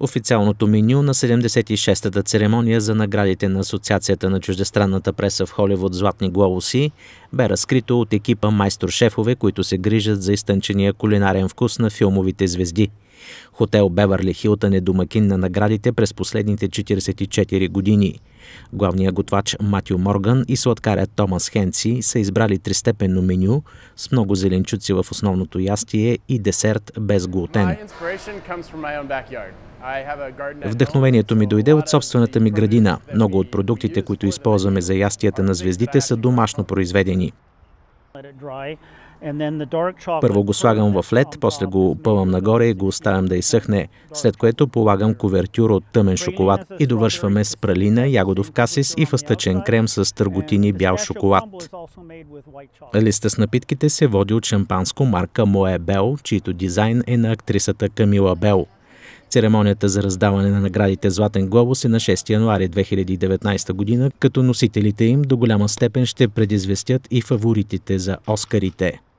Официалното меню на 76-та церемония за наградите на Асоциацията на чуждестранната преса в Холивуд Златни глобуси бе разкрито от екипа майстор-шефове, които се грижат за изтънчения кулинарен вкус на филмовите звезди. Хотел Беверли Хилтън е домакин на наградите през последните 44 години. Главният готвач Матю Морган и сладкарят Томас Хенци са избрали тристепенно меню с много зеленчуци в основното ястие и десерт без глутен. Вдъхновението ми дойде от собствената ми градина. Много от продуктите, които използваме за ястията на звездите, са домашно произведени. Първо го слагам в лед, после го пъвам нагоре и го оставям да изсъхне, след което полагам кувертюра от тъмен шоколад и довършваме с пралина, ягодов касис и фъстъчен крем с търготини бял шоколад. Листа с напитките се води от шампанско марка Бел, чийто дизайн е на актрисата Камила Бел. Церемонията за раздаване на наградите Златен глобус е на 6 януари 2019 година, като носителите им до голяма степен ще предизвестят и фаворитите за Оскарите.